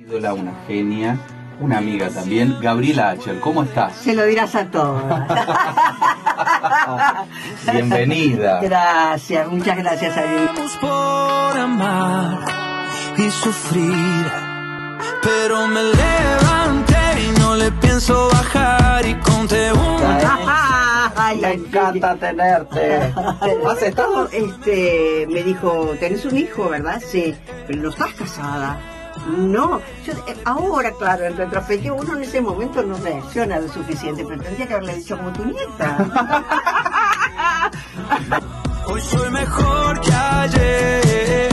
ídola, una genia, una amiga también, Gabriela Achel, ¿cómo estás? Se lo dirás a todos Bienvenida. Gracias, muchas gracias a Dios. Por amar y sufrir, pero me levanté y no le pienso bajar y conté me encanta tenerte. ¿Has estado? Este, me dijo, tenés un hijo, ¿verdad? Sí, pero no estás casada. No, eh, ahora claro, el retrospectiva uno en ese momento no reacciona lo suficiente, pero tendría que haberle dicho como tu nieta. Hoy soy mejor que ayer.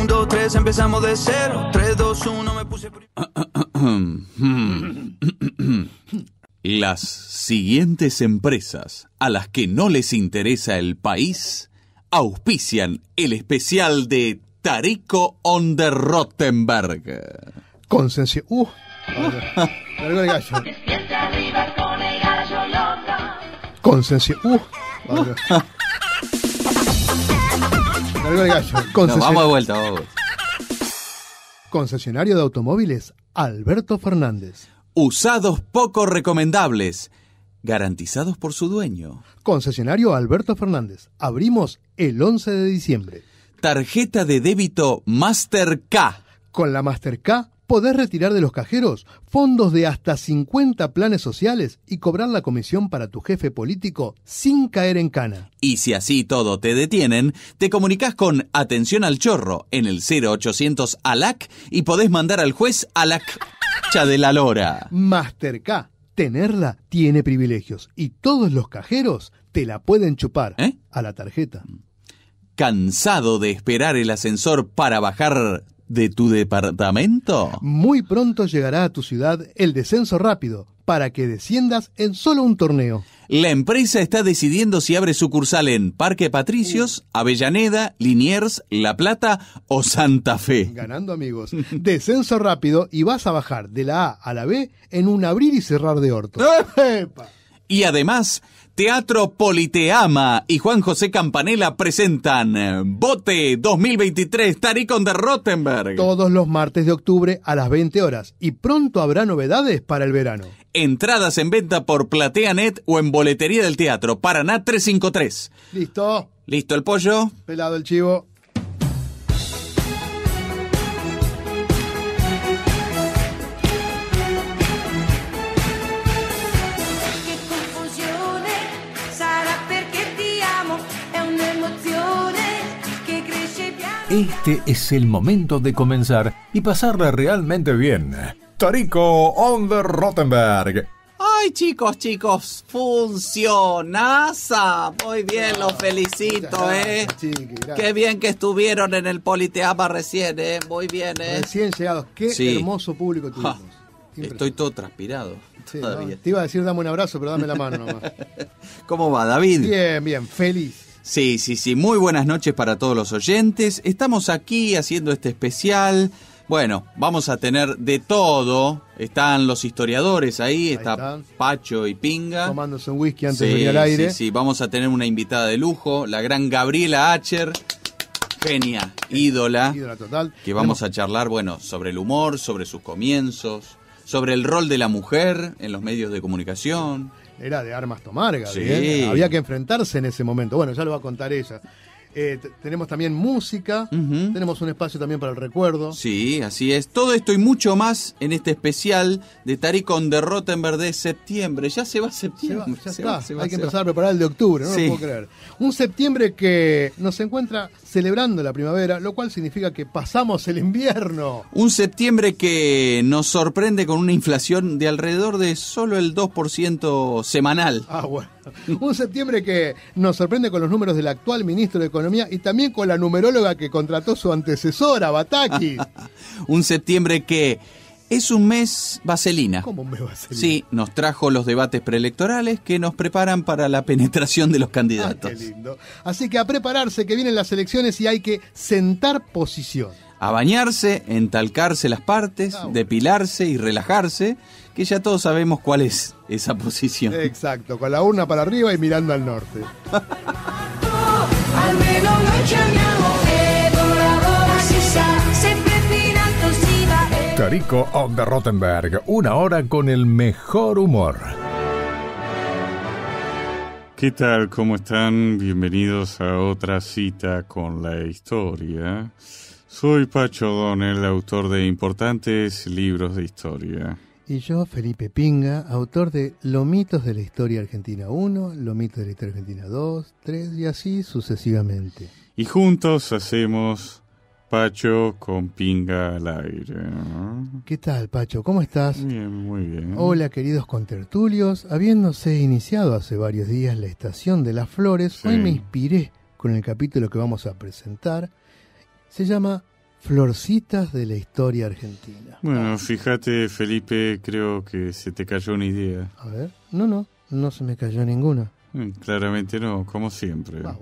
Un, dos, tres, empezamos de cero. Tres, dos, uno, me puse... Las siguientes empresas a las que no les interesa el país auspician el especial de Tarico on the Rottenberg. Consencio. Uh, uh. Largo el gallo. vamos de vamos Concesionario de automóviles Alberto Fernández. Usados poco recomendables garantizados por su dueño. Concesionario Alberto Fernández. Abrimos el 11 de diciembre tarjeta de débito K. Con la Mastercard podés retirar de los cajeros fondos de hasta 50 planes sociales y cobrar la comisión para tu jefe político sin caer en cana. Y si así todo te detienen, te comunicas con Atención al Chorro en el 0800 ALAC y podés mandar al juez ALAC cha de la lora. Mastercard. Tenerla tiene privilegios y todos los cajeros te la pueden chupar ¿Eh? a la tarjeta cansado de esperar el ascensor para bajar de tu departamento? Muy pronto llegará a tu ciudad el descenso rápido para que desciendas en solo un torneo. La empresa está decidiendo si abre sucursal en Parque Patricios, uh. Avellaneda, Liniers, La Plata o Santa Fe. Ganando amigos. Descenso rápido y vas a bajar de la A a la B en un abrir y cerrar de orto. Y además, Teatro Politeama y Juan José Campanella presentan eh, Bote 2023 Taricón de Rottenberg. Todos los martes de octubre a las 20 horas. Y pronto habrá novedades para el verano. Entradas en venta por PlateaNet o en Boletería del Teatro, Paraná 353. Listo. Listo el pollo. Pelado el chivo. este es el momento de comenzar y pasarla realmente bien. Torico on the Rottenberg. ¡Ay, chicos, chicos! ¡Funcionaza! Muy bien, los ah, felicito, ¿eh? Qué bien que estuvieron en el Politeama recién, eh. Muy bien, ¿eh? Recién llegados. Qué hermoso público tuvimos. Estoy todo transpirado. Te iba a decir dame un abrazo, pero dame la mano nomás. ¿Cómo va, David? Bien, bien, feliz. Sí, sí, sí. Muy buenas noches para todos los oyentes. Estamos aquí haciendo este especial. Bueno, vamos a tener de todo. Están los historiadores ahí, está Pacho y Pinga. Tomándose un whisky antes de al aire. Sí, sí, vamos a tener una invitada de lujo, la gran Gabriela Acher. Genia, ídola, que vamos a charlar, bueno, sobre el humor, sobre sus comienzos, sobre el rol de la mujer en los medios de comunicación era de armas tomargas ¿eh? Había que enfrentarse en ese momento. Bueno, ya lo va a contar ella. Eh, tenemos también música, tenemos un espacio también para el recuerdo. Sí, así es. Todo esto y mucho más en este especial de Tarik derrota en Verde, de septiembre. Ya se va septiembre. ya se Va, Hay que empezar a preparar el de octubre, no lo puedo creer. Un septiembre que nos encuentra celebrando la primavera, lo cual significa que pasamos el invierno. Un septiembre que nos sorprende con una inflación de alrededor de solo el 2% semanal. Ah, bueno. Un septiembre que nos sorprende con los números del actual ministro de Economía y también con la numeróloga que contrató su antecesora, Bataki. un septiembre que es un mes vaselina. ¿Cómo un mes Sí, nos trajo los debates preelectorales que nos preparan para la penetración de los ah, candidatos. Así que a prepararse que vienen las elecciones y hay que sentar posición. A bañarse, entalcarse las partes, ah, depilarse y relajarse que ya todos sabemos cuál es esa posición. Exacto, con la urna para arriba y mirando al norte. Carico on the Rottenberg, una hora con el mejor humor. ¿Qué tal? ¿Cómo están? Bienvenidos a otra cita con la historia. Soy Pacho el autor de importantes libros de historia. Y yo, Felipe Pinga, autor de Lomitos mitos de la historia argentina 1, Lomitos de la historia argentina 2, 3 y así sucesivamente. Y juntos hacemos Pacho con Pinga al aire. ¿Qué tal, Pacho? ¿Cómo estás? Bien, muy bien. Hola, queridos contertulios. Habiéndose iniciado hace varios días la estación de las flores, hoy me inspiré con el capítulo que vamos a presentar. Se llama florcitas de la historia argentina. Bueno, ah. fíjate, Felipe, creo que se te cayó una idea. A ver, no, no, no se me cayó ninguna. Mm, claramente no, como siempre. Ah,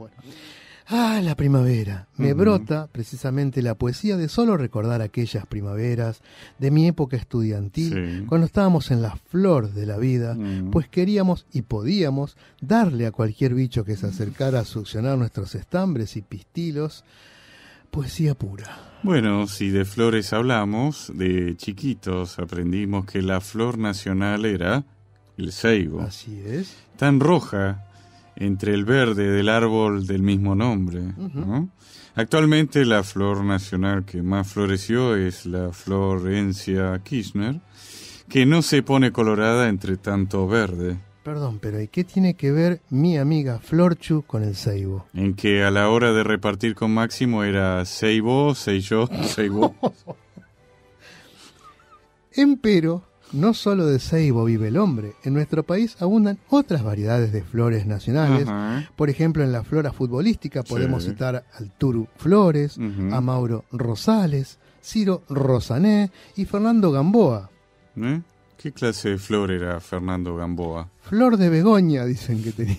ah la primavera. Me brota precisamente la poesía de solo recordar aquellas primaveras de mi época estudiantil, cuando estábamos en la flor de la vida, mm. pues queríamos y podíamos darle a cualquier bicho que se acercara a succionar nuestros estambres y pistilos poesía pura. Bueno, si de flores hablamos, de chiquitos aprendimos que la flor nacional era el ceibo. Así es. Tan roja entre el verde del árbol del mismo nombre. Actualmente la flor nacional que más floreció es la florencia Kirchner, que no se pone colorada entre tanto verde. Perdón, pero ¿y qué tiene que ver mi amiga Florchu con el Seibo? En que a la hora de repartir con Máximo era Seibo, Seiyo, Seibo. Empero, no solo de ceibo vive el hombre, en nuestro país abundan otras variedades de flores nacionales. Por ejemplo, en la flora futbolística podemos citar al Turu Flores, a Mauro Rosales, Ciro Rosané y Fernando Gamboa. ¿Eh? ¿Qué clase de flor era Fernando Gamboa? Flor de begoña, dicen que tenía.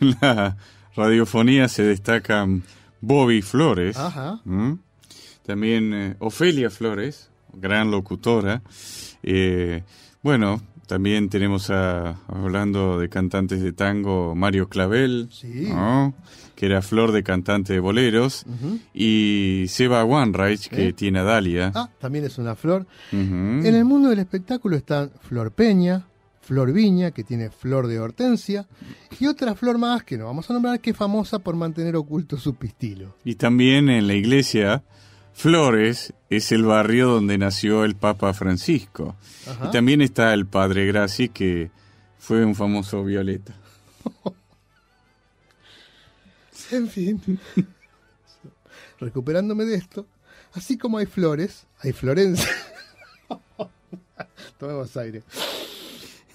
en la radiofonía se destacan Bobby Flores, también eh, Ofelia Flores, gran locutora. Eh, bueno, también tenemos a, hablando de cantantes de tango, Mario Clavel, que era flor de cantante de boleros, y Seba Wanreich, que ¿Eh? tiene a Dalia. Ah, también es una flor. En el mundo del espectáculo están Flor Peña, Flor Viña, que tiene flor de hortensia, y otra flor más que no vamos a nombrar, que es famosa por mantener oculto su pistilo. Y también en la iglesia Flores es el barrio donde nació el Papa Francisco. Y también está el Padre Graci, que fue un famoso violeta. en fin. Recuperándome de esto, así como hay flores, hay Florencia. Tomemos aire.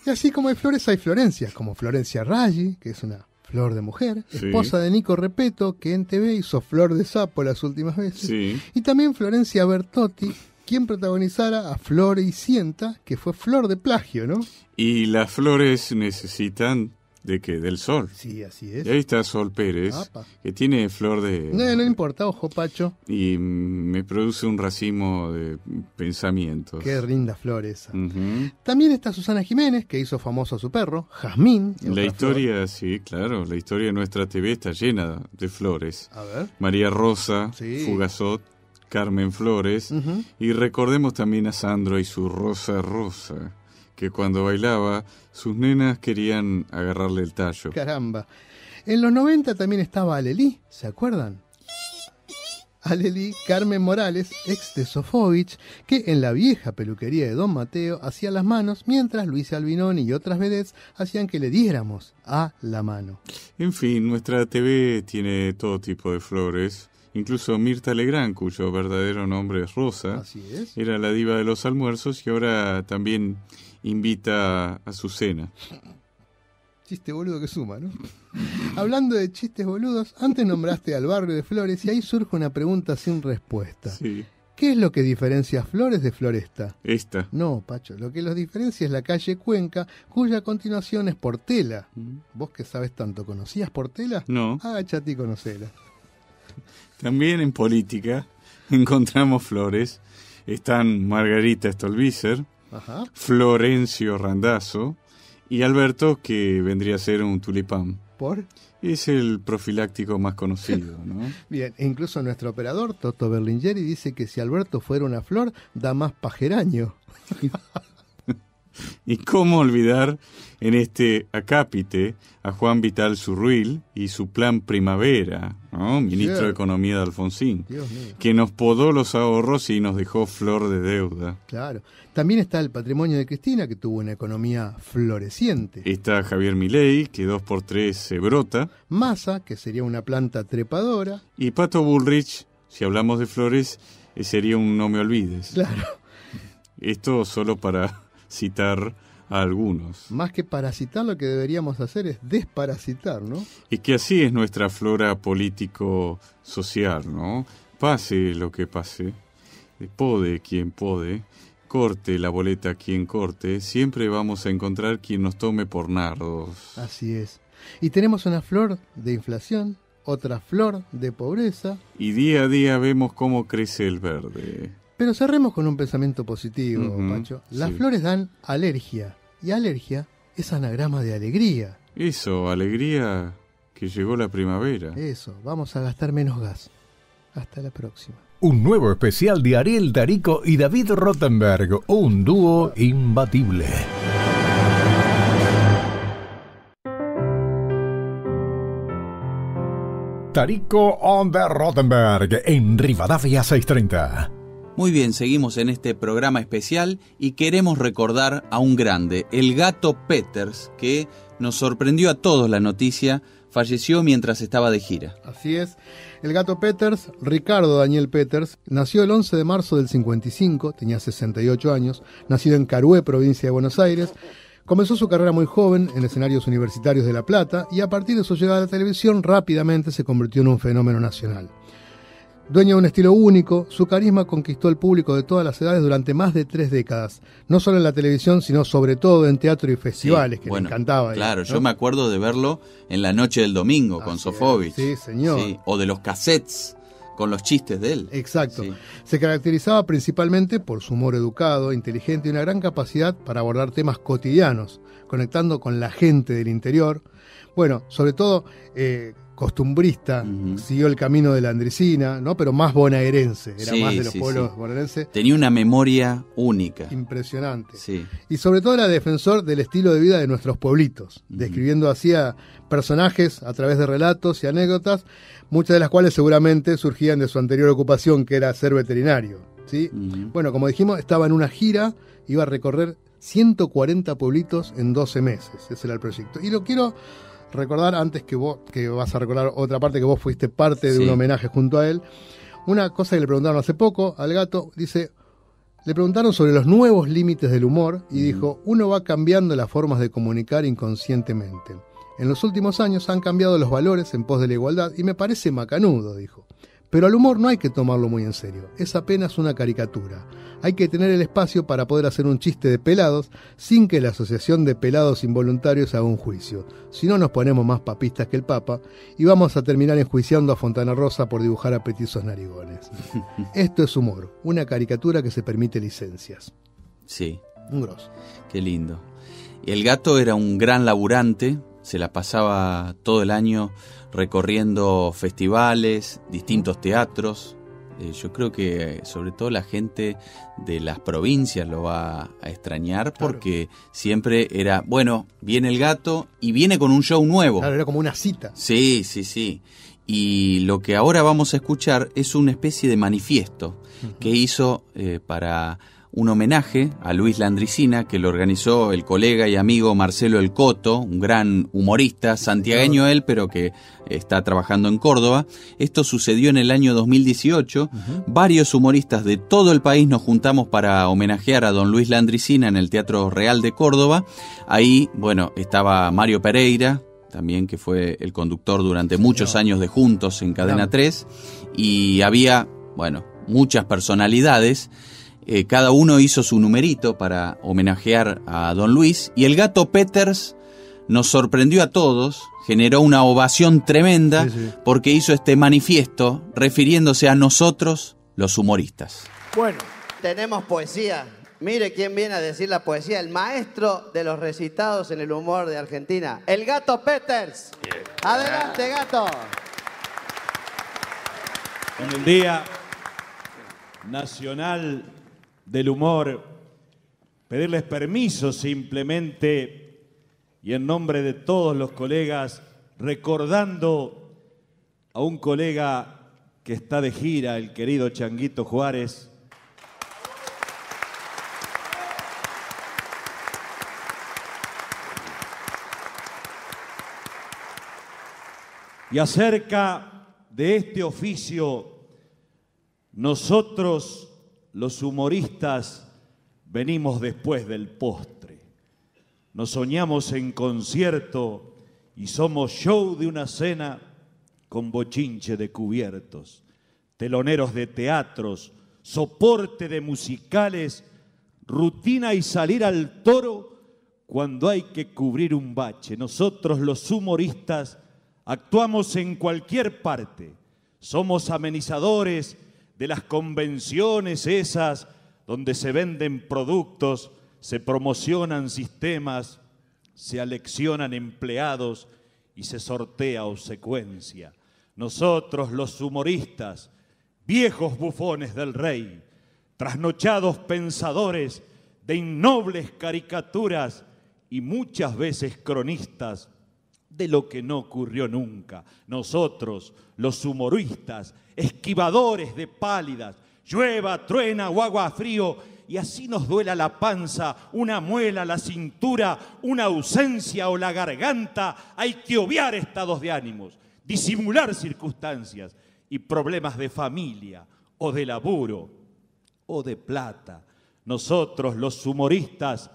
Y así como hay flores, hay Florencia, como Florencia Raggi, que es una Flor de Mujer, esposa de Nico Repeto, que en TV hizo Flor de Sapo las últimas veces, y también Florencia Bertotti, quien protagonizara a Flor y Sienta, que fue Flor de Plagio, ¿no? Y las flores necesitan ¿De qué? Del sol. Sí, así es. Y ahí está Sol Pérez, que tiene flor de... No, no importa, ojo Pacho. Y me produce un racimo de pensamientos. Qué linda flor esa. También está Susana Jiménez, que hizo famoso a su perro, Jazmín. La historia, sí, claro, la historia de nuestra TV está llena de flores. A ver. María Rosa, Fugazot, Carmen Flores, y recordemos también a Sandro y su Rosa Rosa que cuando bailaba sus nenas querían agarrarle el tallo. Caramba. En los 90 también estaba Alelí, ¿se acuerdan? Alelí Carmen Morales, ex de Sofovich, que en la vieja peluquería de Don Mateo hacía las manos, mientras Luis Albinón y otras vedettes hacían que le diéramos a la mano. En fin, nuestra TV tiene todo tipo de flores. Incluso Mirta Legrand, cuyo verdadero nombre es Rosa, era la diva de los almuerzos y ahora también invita a su cena. Chiste boludo que suma, ¿no? Hablando de chistes boludos, antes nombraste al barrio de Flores y ahí surge una pregunta sin respuesta. Sí. ¿Qué es lo que diferencia Flores de Floresta? Esta. No, Pacho, lo que los diferencia es la calle Cuenca, cuya continuación es Portela. Mm. Vos que sabes tanto, ¿conocías Portela? No. ah, y conocela. También en política encontramos Flores. Están Margarita Stolbizer, Florencio Randazzo y Alberto, que vendría a ser un tulipán. ¿Por? Es el profiláctico más conocido, ¿no? Bien, e incluso nuestro operador, Toto Berlingeri, dice que si Alberto fuera una flor, da más pajeraño. Y cómo olvidar en este acápite a Juan Vital Zurruil y su plan Primavera, ministro de Economía de Alfonsín, que nos podó los ahorros y nos dejó flor de deuda. Claro. También está el patrimonio de Cristina, que tuvo una economía floreciente. Está Javier Milei, que dos por tres se brota. Massa, que sería una planta trepadora. Y Pato Bullrich, si hablamos de flores, eh, sería un no me olvides. Claro. Esto solo para citar a algunos. Más que parasitar, lo que deberíamos hacer es desparasitar, ¿no? Y que así es nuestra flora político-social, ¿no? Pase lo que pase, pode quien puede. corte la boleta quien corte, siempre vamos a encontrar quien nos tome por nardos. Así es. Y tenemos una flor de inflación, otra flor de pobreza. Y día a día vemos cómo crece el verde. Pero cerremos con un pensamiento positivo, Pacho. Las flores dan alergia y alergia es anagrama de alegría. Eso, alegría que llegó la primavera. Eso, vamos a gastar menos gas. Hasta la próxima. Un nuevo especial de Ariel Tarico y David Rottenberg, un dúo imbatible. Tarico on the Rottenberg en Rivadavia 630. Muy bien, seguimos en este programa especial y queremos recordar a un grande, el gato Peters, que nos sorprendió a todos la noticia, falleció mientras estaba de gira. Así es, el gato Peters, Ricardo Daniel Peters, nació el 11 de marzo del 55, tenía 68 años, nacido en Carué, provincia de Buenos Aires. Comenzó su carrera muy joven en escenarios universitarios de La Plata y a partir de su llegada a la televisión rápidamente se convirtió en un fenómeno nacional. Dueño de un estilo único, su carisma conquistó al público de todas las edades durante más de tres décadas, no solo en la televisión, sino sobre todo en teatro y festivales, que le encantaba. Claro, yo me acuerdo de verlo en la noche del domingo con Sofovich. Sí, señor. o de los cassettes con los chistes de él. Exacto. Se caracterizaba principalmente por su humor educado, inteligente y una gran capacidad para abordar temas cotidianos, conectando con la gente del interior. Bueno, sobre todo... Eh, costumbrista, siguió el camino de la andricina, ¿no? pero más bonaerense, era más de los pueblos bonaerenses. Tenía una memoria única. Impresionante. Y sobre todo era defensor del estilo de vida de nuestros pueblitos, describiendo así a personajes a través de relatos y anécdotas, muchas de las cuales seguramente surgían de su anterior ocupación, que era ser veterinario. ¿sí? Bueno, como dijimos, estaba en una gira, iba a recorrer 140 pueblitos en 12 meses, ese era el proyecto. Y lo quiero recordar, antes que vos, que vas a recordar otra parte que vos fuiste parte de un homenaje junto a él, una cosa que le preguntaron hace poco al gato, dice, le preguntaron sobre los nuevos límites del humor y dijo, uno va cambiando las formas de comunicar inconscientemente. En los últimos años han cambiado los valores en pos de la igualdad y me parece macanudo, dijo. Pero al humor no hay que tomarlo muy en serio, es apenas una caricatura. Hay que tener el espacio para poder hacer un chiste de pelados sin que la Asociación de Pelados Involuntarios haga un juicio. Si no nos ponemos más papistas que el Papa y vamos a terminar enjuiciando a Fontana Rosa por dibujar a narigones. Esto es humor, una caricatura que se permite licencias. Sí. Un grosso. Qué lindo. El gato era un gran laburante, se la pasaba todo el año recorriendo festivales, distintos teatros. Eh, yo creo que sobre todo la gente de las provincias lo va a extrañar porque siempre era, bueno, viene el gato y viene con un show nuevo. Claro, era como una cita. Sí, sí, sí. Y lo que ahora vamos a escuchar es una especie de manifiesto que hizo eh, para un homenaje a Luis Landricina que lo organizó el colega y amigo Marcelo El Coto, un gran humorista, santiagueño él, pero que está trabajando en Córdoba. Esto sucedió en el año 2018. Varios humoristas de todo el país nos juntamos para homenajear a don Luis Landricina en el Teatro Real de Córdoba. Ahí, bueno, estaba Mario Pereira, también que fue el conductor durante muchos años de Juntos en Cadena 3, y había, bueno, muchas personalidades eh, cada uno hizo su numerito para homenajear a don Luis y el gato Peters nos sorprendió a todos, generó una ovación tremenda porque hizo este manifiesto refiriéndose a nosotros, los humoristas. Bueno, tenemos poesía. Mire quién viene a decir la poesía, el maestro de los recitados en el humor de Argentina, el gato Peters. Adelante, gato. En el Día Nacional del humor, pedirles permiso simplemente y en nombre de todos los colegas, recordando a un colega que está de gira, el querido Changuito Juárez. Y acerca de este oficio, nosotros los humoristas venimos después del postre. Nos soñamos en concierto y somos show de una cena con bochinche de cubiertos, teloneros de teatros, soporte de musicales, rutina y salir al toro cuando hay que cubrir un bache. Nosotros los humoristas actuamos en cualquier parte, somos amenizadores, de las convenciones esas donde se venden productos, se promocionan sistemas, se aleccionan empleados y se sortea secuencia. Nosotros los humoristas, viejos bufones del rey, trasnochados pensadores de innobles caricaturas y muchas veces cronistas de lo que no ocurrió nunca. Nosotros, los humoristas, esquivadores de pálidas, llueva, truena o agua frío, y así nos duela la panza, una muela, la cintura, una ausencia o la garganta, hay que obviar estados de ánimos, disimular circunstancias y problemas de familia o de laburo o de plata. Nosotros, los humoristas,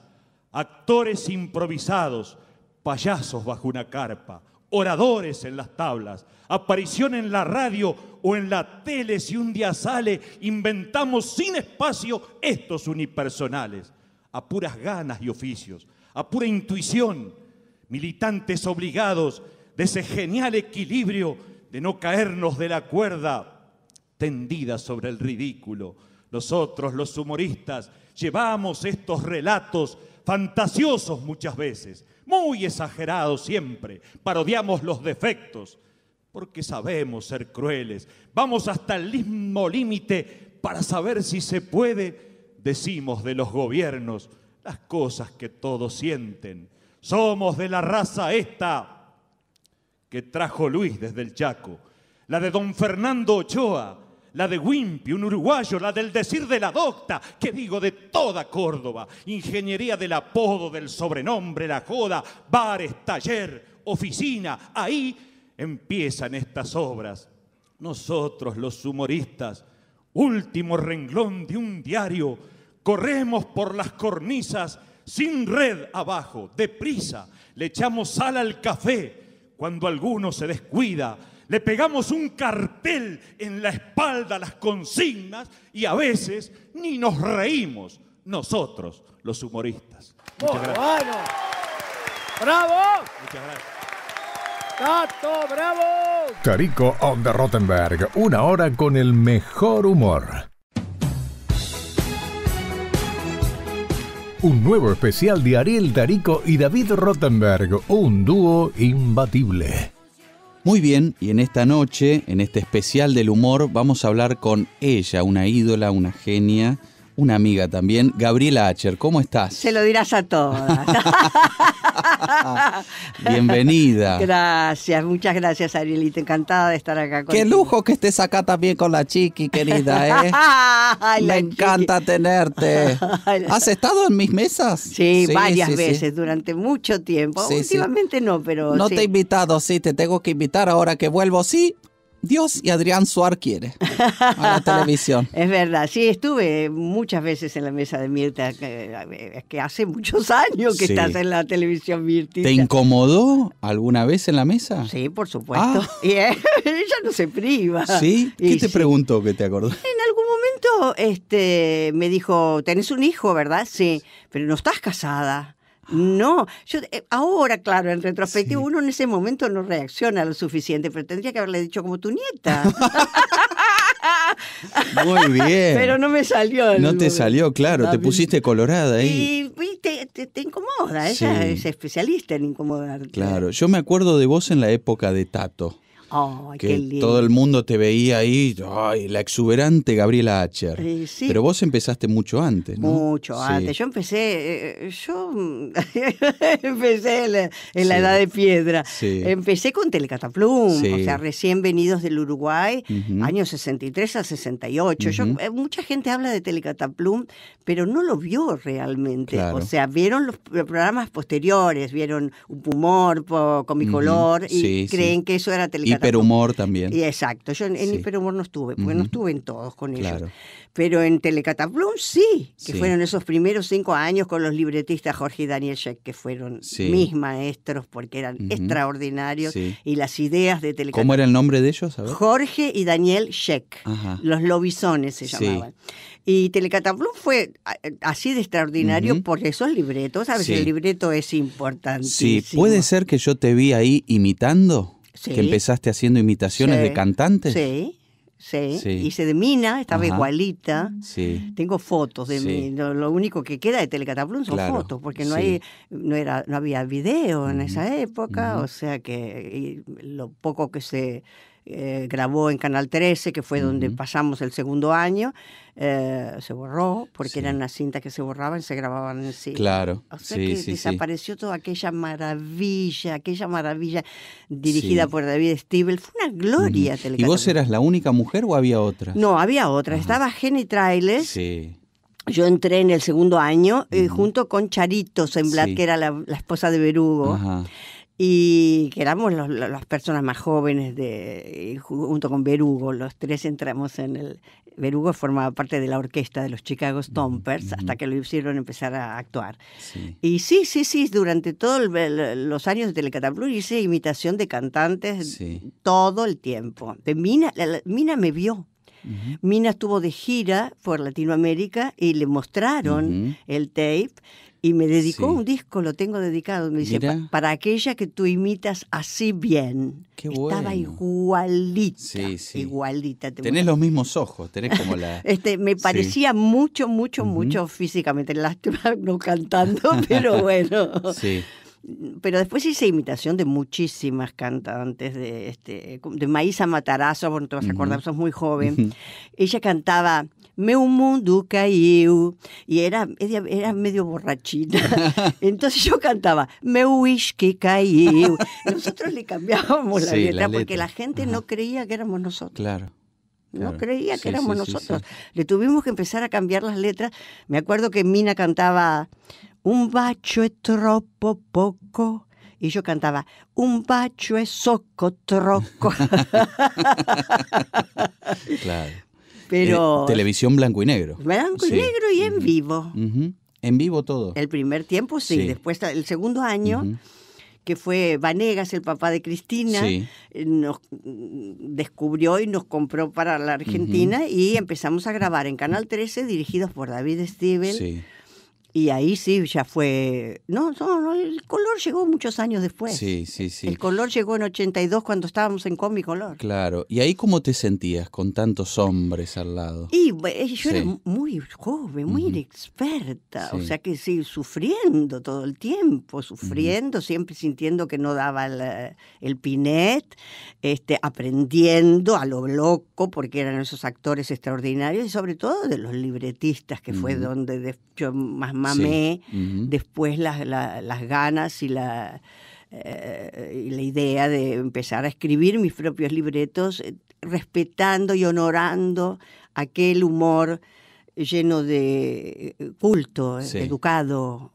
actores improvisados, payasos bajo una carpa, oradores en las tablas, aparición en la radio o en la tele si un día sale, inventamos sin espacio estos unipersonales, a puras ganas y oficios, a pura intuición, militantes obligados de ese genial equilibrio de no caernos de la cuerda tendida sobre el ridículo. Nosotros, los humoristas, llevamos estos relatos fantasiosos muchas veces, muy exagerados siempre, parodiamos los defectos, porque sabemos ser crueles, vamos hasta el mismo límite para saber si se puede, decimos de los gobiernos las cosas que todos sienten. Somos de la raza esta que trajo Luis desde el Chaco, la de don Fernando Ochoa, la de Wimpy, un uruguayo, la del decir de la docta, que digo de toda Córdoba, ingeniería del apodo, del sobrenombre, la joda, bares, taller, oficina, ahí empiezan estas obras. Nosotros los humoristas, último renglón de un diario, corremos por las cornisas sin red abajo, deprisa, le echamos sal al café cuando alguno se descuida le pegamos un cartel en la espalda a las consignas y a veces ni nos reímos nosotros, los humoristas. ¡Bravo! Muchas gracias. ¡Tato, bravo! Carico on the Rottenberg, una hora con el mejor humor. Un nuevo especial de Ariel Tarico y David Rottenberg, un dúo imbatible. Muy bien, y en esta noche, en este especial del humor, vamos a hablar con ella, una ídola, una genia, una amiga también, Gabriela Acher. ¿Cómo estás? Se lo dirás a todas. Bienvenida. Gracias, muchas gracias, Arielita. Encantada de estar acá con Qué lujo que estés acá también con la chiqui, querida, ¿eh? Me encanta tenerte. ¿Has estado en mis mesas? Sí, varias veces, durante mucho tiempo. Últimamente no, pero. No te he invitado, sí, te tengo que invitar ahora que vuelvo, sí, Dios y Adrián Suar quiere a la televisión. es verdad, sí, estuve muchas veces en la mesa de Mirta, que, eh, que hace muchos años que estás en la televisión Mirti. ¿Te incomodó alguna vez en la mesa? Sí, por supuesto. Ah. Eh, ella no se priva. ¿Sí? ¿Qué te pregunto preguntó que te acordó? En algún momento este, me dijo, tenés un hijo, ¿verdad? Sí, pero no estás casada. No, yo eh, ahora, claro, en retrospectivo uno en ese momento no reacciona lo suficiente, pero tendría que haberle dicho como tu nieta. Muy bien. Pero no me salió. no te salió, claro, te pusiste colorada ahí. Y, te, incomoda, ella es especialista en incomodarte. Claro, yo me acuerdo de vos en la época de Tato que todo el mundo te veía ahí, la exuberante Gabriela Hatcher Pero vos empezaste mucho antes, Mucho antes. Yo empecé, eh, yo empecé en, la, edad de piedra. Empecé con Telecataplum, o sea, recién venidos del Uruguay, años 63 a 68. mucha gente habla de Telecataplum, pero no lo vio realmente. O sea, vieron los programas posteriores, vieron Un Comicolor, y creen que eso era Telecataplum. Hiperhumor también. exacto, yo en, Hiperhumor no estuve, porque no estuve en todos con ellos. Pero en Telecataplum sí, que fueron esos primeros cinco años con los libretistas Jorge y Daniel Sheck, que fueron mis maestros porque eran extraordinarios y las ideas de Telecataplum. ¿Cómo era el nombre de ellos? Jorge y Daniel Sheck, los lobizones se llamaban. Y Telecataplum fue así de extraordinario porque por esos libretos. Sabes, el libreto es importante. Sí, puede ser que yo te vi ahí imitando que empezaste haciendo imitaciones de cantantes. Sí. Sí. hice de Mina, estaba igualita. Sí. Tengo fotos de mí. Lo, único que queda de Telecataplum son fotos, porque no hay, no era, no había video en esa época, o sea que lo poco que se eh, grabó en Canal 13, que fue donde pasamos el segundo año, eh, se borró, porque eran las cintas que se borraban y se grababan en sí. Claro. O sea que desapareció toda aquella maravilla, aquella maravilla dirigida por David Stiebel. Fue una gloria ¿Y vos eras la única mujer o había otra? No, había otra. Estaba Jenny Trailes. Yo entré en el segundo año eh, junto con Charito Semblat, que era la, esposa de Berugo. Ajá y que éramos las personas más jóvenes de, junto con Verugo los tres entramos en el... Verugo formaba parte de la orquesta de los Chicago Stompers hasta que lo hicieron empezar a actuar. Y sí, sí, sí, durante todos los años de y hice imitación de cantantes todo el tiempo. Mina, Mina me vio. Mina estuvo de gira por Latinoamérica y le mostraron el tape y me dedicó un disco, lo tengo dedicado. Me dice, para aquella que tú imitas así bien. Estaba igualita. Sí, sí. Igualita. tenés los mismos ojos, tenés como la. este, me parecía mucho, mucho, mucho físicamente. Lástima no cantando, pero bueno. sí pero después hice imitación de muchísimas cantantes de este de Maísa Matarazo, bueno, te vas a acordar, sos muy joven. Ella cantaba meu mundo caiu. Y era, era medio borrachita Entonces yo cantaba, me whisky Nosotros le cambiábamos la, letra, porque la gente no creía que éramos nosotros. Claro. No creía que éramos nosotros. Le tuvimos que empezar a cambiar las letras. Me acuerdo que Mina cantaba Un bacho es tropo poco. Y yo cantaba Un bacho es soco troco. claro. Eh, televisión blanco y negro. Blanco y negro y en vivo. En vivo todo. El primer tiempo sí, después el segundo año. que fue Vanegas, el papá de Cristina, eh, nos descubrió y nos compró para la Argentina y empezamos a grabar en Canal 13 dirigidos por David Steven. Sí. Y ahí sí ya fue. No, no, el color llegó muchos años después. Sí, sí, sí. El color llegó en 82 cuando estábamos en Comic Color. Claro. ¿Y ahí cómo te sentías con tantos hombres al lado? Y eh, yo era muy joven, muy inexperta. O sea que sí, sufriendo todo el tiempo, sufriendo, siempre sintiendo que no daba el, el, pinet, este, aprendiendo a lo loco, porque eran esos actores extraordinarios y sobre todo de los libretistas, que fue donde yo más mamé, después las, ganas y la, eh, la idea de empezar a escribir mis propios libretos, eh, respetando y honorando aquel humor lleno de eh, culto, educado,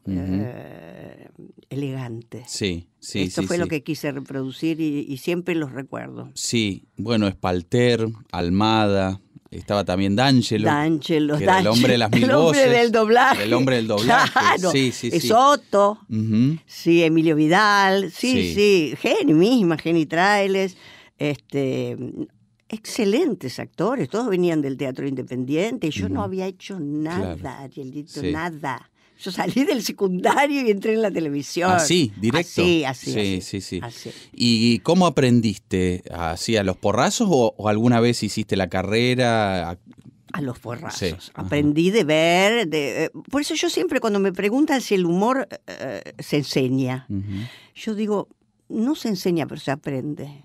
elegante. Sí, sí. Esto fue lo que quise reproducir y, y, siempre los recuerdo. Sí, bueno, Espalter, Almada, estaba también D'Angelo. el hombre de las mil voces. El hombre del doblaje. El Soto. Sí, Emilio Vidal. Sí, sí. Jenny misma, Jenny Trailes. Este, excelentes actores. Todos venían del teatro independiente. Y yo no había hecho nada, Arielito, nada. Yo salí del secundario y entré en la televisión. Así, directo. Así, así. Sí, sí, sí. ¿Y cómo aprendiste? ¿Así a los porrazos o, alguna vez hiciste la carrera? a los porrazos. Aprendí de ver, de, eh, por eso yo siempre cuando me preguntan si el humor eh, se enseña, yo digo, no se enseña, pero se aprende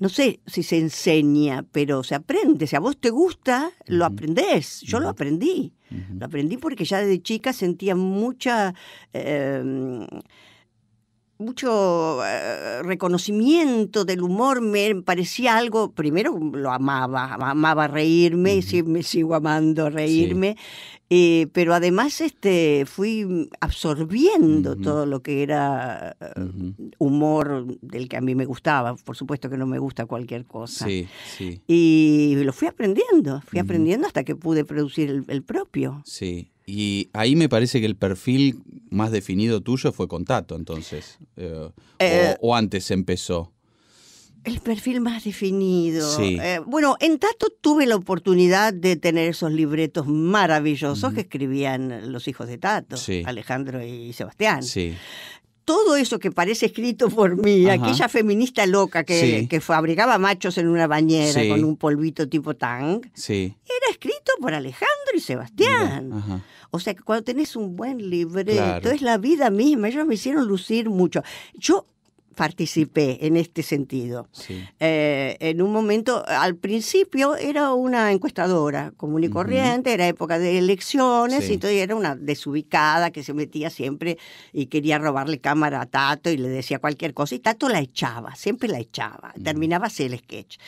no sé si se enseña, pero se aprende. Si a vos te gusta, lo aprendés. Yo lo aprendí. Lo aprendí porque ya desde chica sentía mucha... Em, mucho eh, reconocimiento del humor, me parecía algo, primero mm, lo amaba, amaba reírme, y me sigo amando reírme, eh, pero además este, fui mm, absorbiendo todo lo que era eh, humor del que a mí me gustaba, por supuesto que no me gusta cualquier cosa. Sí, y lo fui aprendiendo, fui aprendiendo hasta que pude producir el, el propio. Sí. Y ahí me parece que el perfil más definido tuyo fue Tato, entonces. Eh, eh, o, antes empezó? El perfil más definido. Eh, bueno, en Tato tuve la oportunidad de tener esos libretos maravillosos que escribían los hijos de Tato, Alejandro y Sebastián. Sí todo eso que parece escrito por mí, aquella feminista loca que, fabricaba machos en una bañera con un polvito tipo tang, era escrito por Alejandro y Sebastián. O sea que cuando tenés un buen libreto, es la vida misma. Ellos me hicieron lucir mucho. Yo participé en este sentido. Eh, en un momento, al principio era una encuestadora común y corriente, era época de elecciones, y entonces era una desubicada que se metía siempre y quería robarle cámara a Tato y le decía cualquier cosa, y Tato la echaba, siempre la echaba, terminaba así el sketch.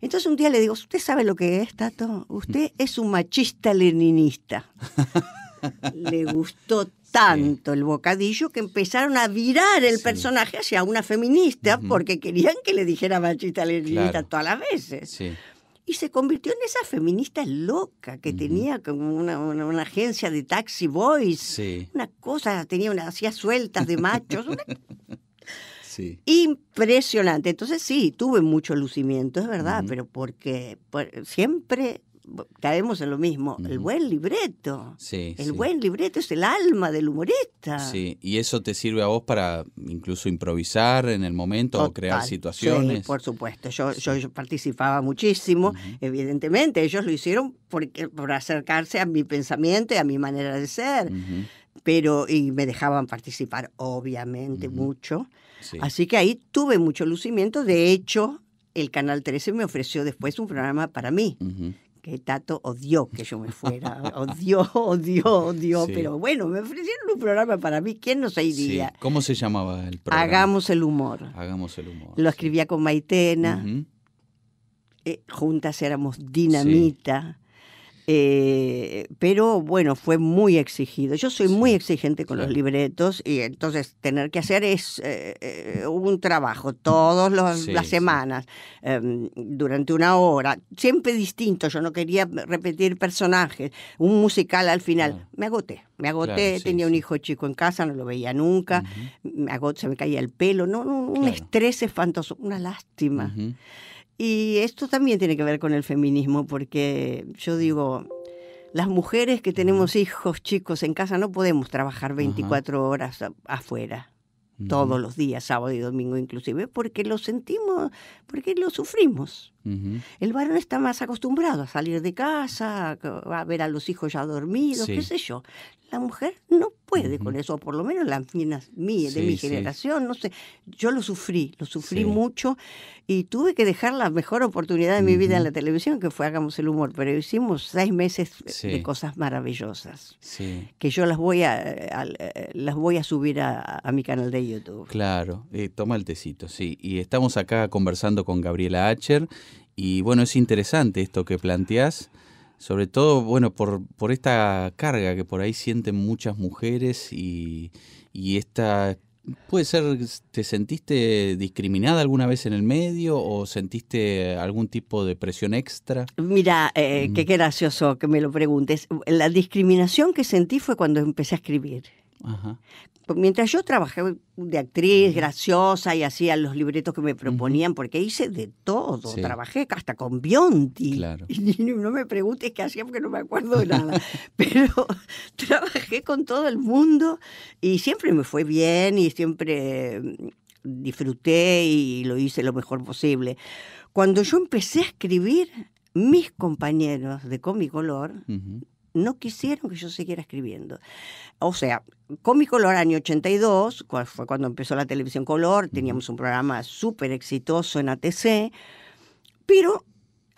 Entonces un día le digo, ¿usted sabe lo que es, Tato? Usted es un machista leninista. le gustó tanto el bocadillo que empezaron a virar el personaje hacia una feminista porque querían que le dijera machista la claro. todas las veces. Y se convirtió en esa feminista loca que tenía como una, agencia de taxi boys. Una cosa, tenía unas hacía sueltas de machos. Impresionante. Entonces sí, tuve mucho lucimiento, es verdad, pero porque siempre caemos en lo mismo. El buen libreto. el buen libreto es el alma del humorista. Sí, y eso te sirve a vos para incluso improvisar en el momento o crear situaciones. Sí, por supuesto. Yo, yo, participaba muchísimo. Evidentemente, ellos lo hicieron por, por acercarse a mi pensamiento y a mi manera de ser. Pero, y me dejaban participar, obviamente, mucho. Así que ahí tuve mucho lucimiento. De hecho, el Canal 13 me ofreció después un programa para mí, que Tato odió que yo me fuera, odió, odió, odió, pero bueno, me ofrecieron un programa para mí, ¿quién no se iría? ¿Cómo se llamaba el programa? Hagamos el humor. Hagamos el humor. Lo escribía con Maitena, eh, juntas éramos dinamita. Eh, pero bueno, fue muy exigido. Yo soy muy exigente con los libretos y entonces tener que hacer es eh, eh, un trabajo todas las semanas, em, durante una hora, siempre distinto. Yo no quería repetir personajes, un musical al final. Me agoté, me agoté, tenía un hijo chico en casa, no lo veía nunca, me agoté, se me caía el pelo, no, un estrés espantoso, una lástima. Y esto también tiene que ver con el feminismo, porque yo mm. digo, las mujeres que tenemos hijos chicos en casa no podemos trabajar 24 horas afuera todos los días, sábado y domingo inclusive, porque lo sentimos, porque lo sufrimos. El varón está más acostumbrado a salir de casa, a ver a los hijos ya dormidos, qué sé yo. La mujer no puede con eso, o por lo menos las minas mías, de mi generación, no sé. Yo lo sufrí, lo sufrí mucho y tuve que dejar la mejor oportunidad de mi vida en la televisión, que fue Hagamos el Humor, pero hicimos seis meses eh, de cosas maravillosas, que yo las voy a, eh, eh, las voy a subir a, mi canal de YouTube. Claro, toma el tecito, sí. Y estamos acá conversando con Gabriela Acher y bueno, es interesante esto que planteás, sobre todo, bueno, por, por esta carga que por ahí sienten muchas mujeres y, y esta puede ser, ¿te sentiste discriminada alguna vez en el medio o sentiste algún tipo de presión extra? Mira, eh, qué gracioso que me lo preguntes. La discriminación que sentí fue cuando empecé a escribir. Mientras yo trabajé de actriz, graciosa, y hacía los libretos que me proponían, porque hice de todo, trabajé hasta con Bionti. Y no me preguntes qué hacía porque no me acuerdo de nada. Pero trabajé con todo el mundo y siempre me fue bien y siempre mm, disfruté y lo hice lo mejor posible. Cuando yo empecé a escribir, mis compañeros de Comicolor color no quisieron que yo siguiera escribiendo. O sea, con mi color año 82, fue cuando empezó la televisión color, teníamos un programa súper exitoso en ATC, pero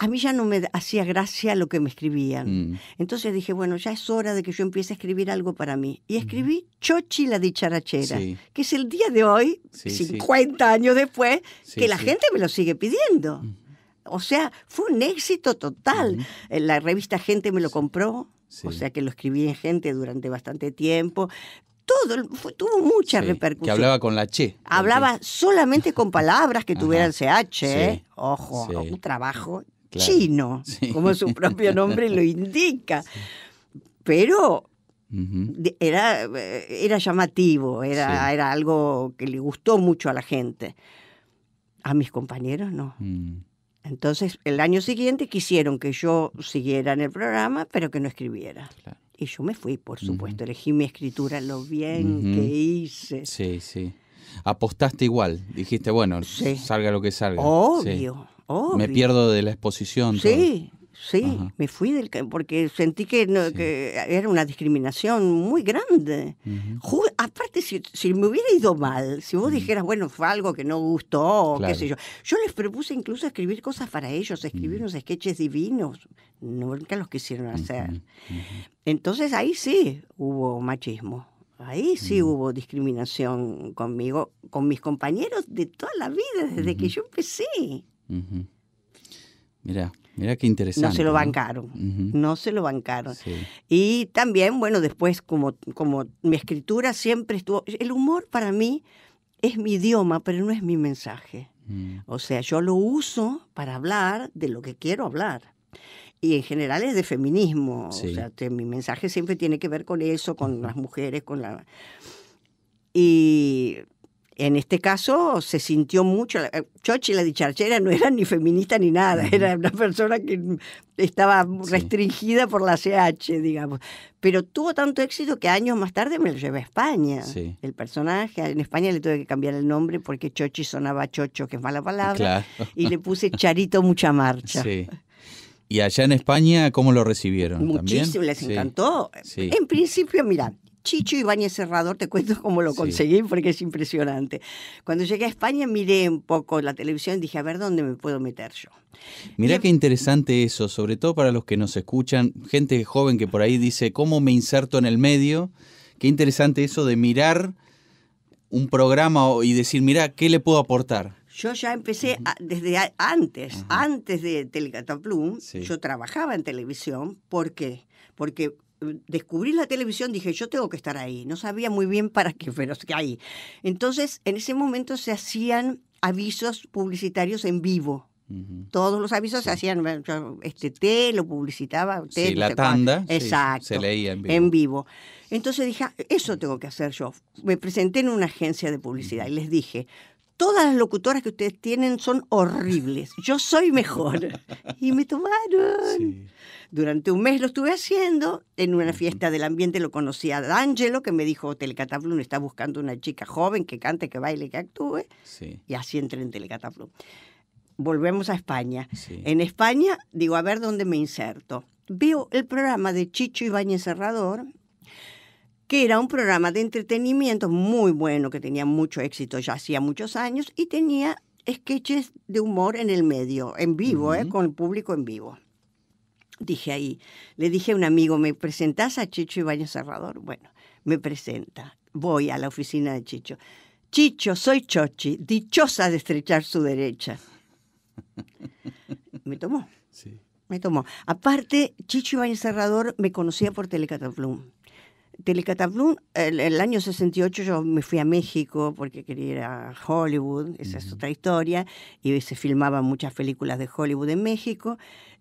a mí ya no me hacía gracia lo que me escribían. Mm. Entonces dije, bueno, ya es hora de que yo empiece a escribir algo para mí. Y escribí Chochi la dicharachera, que es el día de hoy, 50 años después, que la gente me lo sigue pidiendo. O sea, fue un éxito total. Eh, la revista Gente me lo compró. O sea que lo escribí en gente durante bastante tiempo todo, tuvo mucha repercusión. Que hablaba con la Che. Hablaba solamente con palabras que tuvieran CH, ¿eh? ojo, un trabajo chino, como su propio nombre lo indica. Pero era, eh, era llamativo, era, era algo que le gustó mucho a la gente. A mis compañeros no. Mm. Entonces, el año siguiente quisieron que yo siguiera en el programa, pero que no escribiera. Y yo me fui, por supuesto, elegí mi escritura, lo bien que hice. Sí, sí. Apostaste igual, dijiste, bueno, salga lo que salga. obvio. Me pierdo de la exposición. Sí, Sí, me fui del porque sentí que, era una discriminación muy grande. Aparte, si, me hubiera ido mal, si vos dijeras, bueno, fue algo que no gustó, qué sé yo. Yo les propuse incluso escribir cosas para ellos, escribir unos sketches divinos. Nunca los quisieron hacer. Entonces ahí sí hubo machismo. Ahí sí hubo discriminación conmigo, con mis compañeros de toda la vida, desde que yo empecé. Mira, mira qué interesante. No se lo bancaron, no se lo bancaron. Y también, bueno, después como, como mi escritura siempre estuvo, el humor para mí es mi idioma, pero no es mi mensaje. Mm. O sea, yo lo uso para hablar de lo que quiero hablar. Y en general es de feminismo. O sea, mi mensaje siempre tiene que ver con eso, con las mujeres, con la... Y en este caso se sintió mucho. Chochi la eh, dicharchera no era ni feminista ni nada, era una persona que estaba restringida por la CH, digamos. Pero tuvo tanto éxito que años más tarde me lo llevé a España. El personaje, en España le tuve que cambiar el nombre porque Chochi sonaba chocho, que es mala palabra, y le puse Charito Mucha Marcha. ¿Y allá en España cómo lo recibieron? Muchísimo, les encantó. En principio, mira, Chicho y Ibáñez cerrador, te cuento cómo lo conseguí porque es impresionante. Cuando llegué a España miré un poco la televisión y dije, a ver dónde me puedo meter yo. Mirá qué interesante eso, sobre todo para los que nos escuchan, gente joven que por ahí dice, ¿cómo me inserto en el medio? Qué interesante eso de mirar un programa y decir, mirá, ¿qué le puedo aportar? Yo ya empecé desde antes, antes de Telecataplum, yo trabajaba en televisión. ¿Por qué? Porque descubrí la televisión, dije, yo tengo que estar ahí. No sabía muy bien para qué, pero que ahí. Entonces, en ese momento se hacían avisos publicitarios en vivo. Todos los avisos se hacían, este té lo publicitaba. Té, sí, la tanda. Exacto. se leía en vivo. en vivo. Entonces dije, ah, eso tengo que hacer yo. Me presenté en una agencia de publicidad y les dije, todas las locutoras que ustedes tienen son horribles. Yo soy mejor. Y me tomaron. Durante un mes lo estuve haciendo. En una fiesta del ambiente lo conocí a D'Angelo, que me dijo, Telecataplum está buscando una chica joven que cante, que baile, que actúe. Y así entré en Telecataplum. Volvemos a España. En España digo, a ver dónde me inserto. Veo el programa de Chicho Ibáñez Serrador, que era un programa de entretenimiento muy bueno, que tenía mucho éxito ya hacía muchos años y tenía sketches de humor en el medio, en vivo, eh, con el público en vivo. Dije ahí, le dije a un amigo, ¿me presentás a Chicho Ibañez cerrador Bueno, me presenta, voy a la oficina de Chicho. Chicho, soy Chochi, dichosa de estrechar su derecha. me tomó. Sí. Me tomó. Aparte, Chicho Ibañez cerrador me conocía por Telecataplum Telecatablum, el, el, año 68 yo me fui a México porque quería ir a Hollywood, esa es otra historia, y se filmaban muchas películas de Hollywood en México.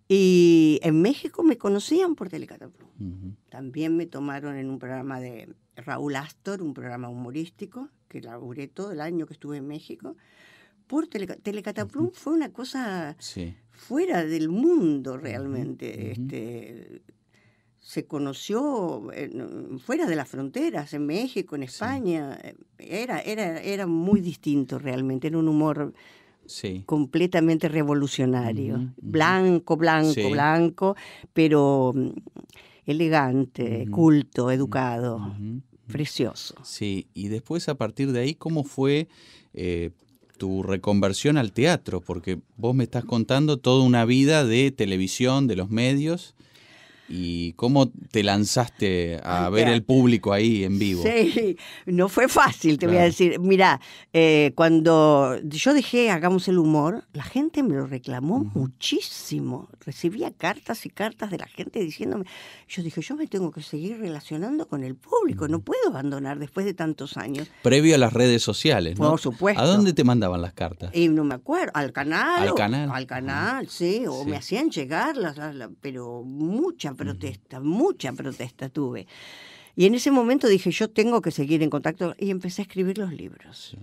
Y en México me conocían por Telecatablum. También me tomaron en un programa de Raúl Astor, un programa humorístico que laburé todo el año que estuve en México. Por fue una cosa fuera del mundo realmente. Este, se conoció fuera de las fronteras, en México, en España. Eh, era, era, era muy distinto realmente, era un humor completamente revolucionario. Blanco, blanco, blanco, pero mm, elegante, culto, educado, precioso. Sí, y después a partir de ahí, ¿cómo fue eh, tu reconversión al teatro? Porque vos me estás contando toda una vida de televisión, de los medios ¿Y cómo te lanzaste a ver el público ahí en vivo? Sí, no fue fácil, te voy a decir. Mira, eh, cuando yo dejé Hagamos el Humor, la gente me lo reclamó muchísimo. Recibía cartas y cartas de la gente diciéndome, yo dije, yo me tengo que seguir relacionando con el público, no puedo abandonar después de tantos años. Previo a las redes sociales, ¿no? Por supuesto. ¿A dónde te mandaban las cartas? Y no me acuerdo, al canal. Al canal. Al canal, sí, o me hacían llegar, pero muchas protesta, mucha protesta tuve. Y en ese momento dije, yo tengo que seguir en contacto y empecé a escribir los libros.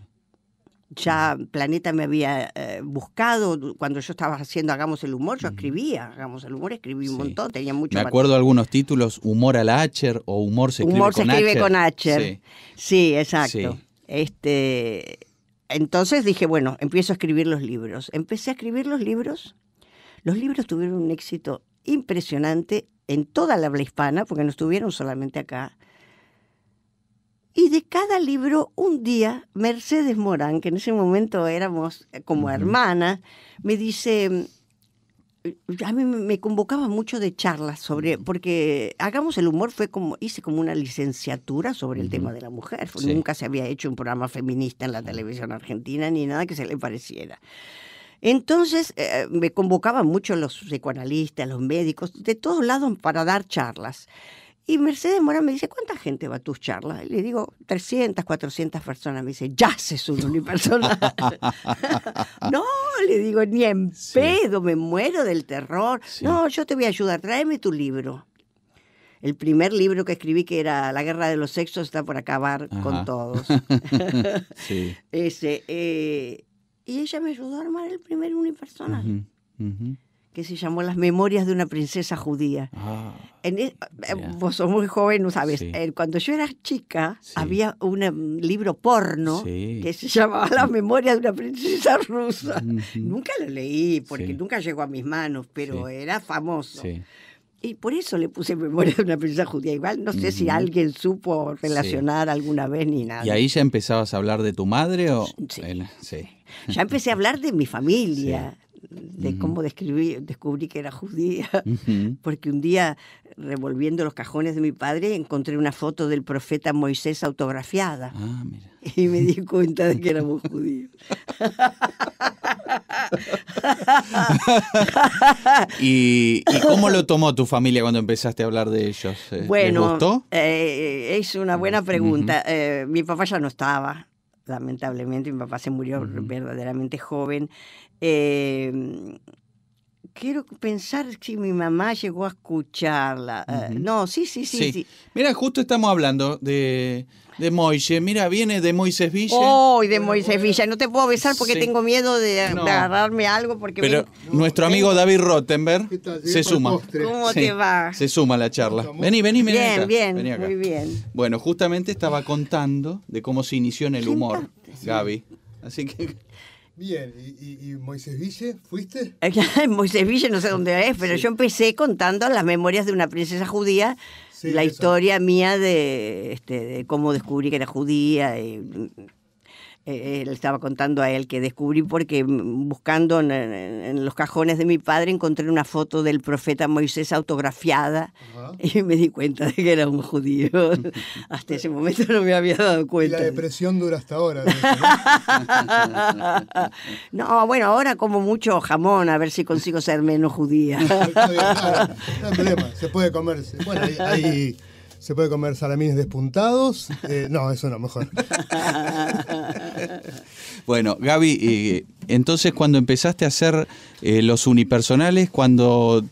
Ya Planeta me había eh, buscado cuando yo estaba haciendo Hagamos el Humor, yo escribía Hagamos el Humor, escribí un montón, tenía mucho. Me acuerdo algunos títulos, Humor al la o Humor se escribe humor con Humor se escribe con Sí, sí exacto. Este, entonces dije, bueno, empiezo a escribir los libros. Empecé a escribir los libros. Los libros tuvieron un éxito impresionante en toda la habla hispana, porque no estuvieron solamente acá. Y de cada libro, un día, Mercedes Morán, que en ese momento éramos eh, como hermanas, me dice, mm, a mí me convocaba mucho de charlas sobre, porque Hagamos el Humor fue como, hice como una licenciatura sobre el tema de la mujer. Nunca se había hecho un programa feminista en la televisión argentina ni nada que se le pareciera. Entonces eh, me convocaban mucho los psicoanalistas, los médicos, de todos lados para dar charlas. Y Mercedes Mora me dice, ¿cuánta gente va a tus charlas? Y le digo, 300, 400 personas. Me dice, ya se sube persona! no, le digo, ni en pedo, me muero del terror. No, yo te voy a ayudar, tráeme tu libro. El primer libro que escribí, que era La guerra de los sexos, está por acabar con todos. sí. Ese, eh, y ella me ayudó a armar el primer unipersonal. que se llamó Las Memorias de una Princesa Judía. Ah. en eh, Vos sos muy joven, sabes? Eh, cuando yo era chica, había un em, libro porno que se llamaba Las Memorias de una Princesa Rusa. Nunca lo leí, porque nunca llegó a mis manos, pero era famoso. Y por eso le puse memoria de una princesa judía. Igual no sé si alguien supo relacionar alguna vez ni nada. ¿Y ahí ya empezabas a hablar de tu madre o...? Sí. sí. Ya empecé a hablar de mi familia de cómo descubrí que era judía, porque un día, revolviendo los cajones de mi padre, encontré una foto del profeta Moisés autografiada. Ah, y me di cuenta de que éramos judíos. ¿Y, ¿Y, cómo lo tomó tu familia cuando empezaste a hablar de ellos? Eh, ¿Les bueno, gustó? Eh, es una buena pregunta. Eh, mi papá ya no estaba lamentablemente mi papá se murió verdaderamente joven. Eh, quiero pensar si mi mamá llegó a escucharla. Eh, no, sí, sí, sí, Mira, justo estamos hablando de, de Moise. Mira, viene de Moisés Villa. Oh, de Moisés Villa. No te puedo besar porque tengo miedo de, agarrarme algo. Porque Pero nuestro amigo David Rottenberg se suma. ¿Cómo te va? Se suma la charla. Vení, vení, vení. Bien, bien. Muy bien. Bueno, justamente estaba contando de cómo se inició en el humor, Gaby. Así que Bien, ¿y, Moisés Ville? ¿Fuiste? Moisés Ville no sé dónde es, pero yo empecé contando las memorias de una princesa judía, la historia mía de, este, de cómo descubrí que era judía. Y, le estaba contando a él que descubrí porque buscando en, los cajones de mi padre encontré una foto del profeta Moisés autografiada y me di cuenta de que era un judío. hasta ese momento no me había dado cuenta. Y la depresión dura hasta ahora. ¿no? bueno, ahora como mucho jamón, a ver si consigo ser menos judía. no, hay problema, se puede comerse. Bueno, se puede comer salamines despuntados. Eh, no, eso no, mejor. bueno, Gaby, eh, entonces cuando empezaste a hacer eh, los unipersonales, cuando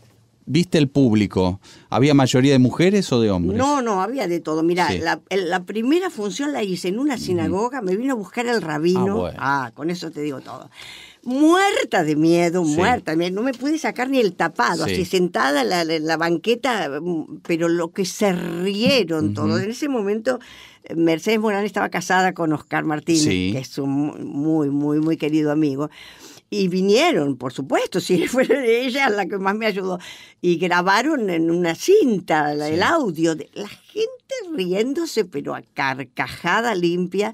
viste el público, ¿había mayoría de mujeres o de hombres? No, no, había de todo. Mira, la, primera función la hice en una sinagoga, me vino a buscar el rabino. ah, ah con eso te digo todo muerta de miedo, muerta muerta. No me pude sacar ni el tapado, así sentada en la, banqueta, mm, pero lo que se rieron todos. En ese momento, eh, Mercedes Morán estaba casada con Oscar Martínez, que es un muy, muy, muy querido amigo. Y vinieron, por supuesto, si fue ella la que más me ayudó. Y grabaron en una cinta el audio. De, la gente riéndose, pero a carcajada limpia.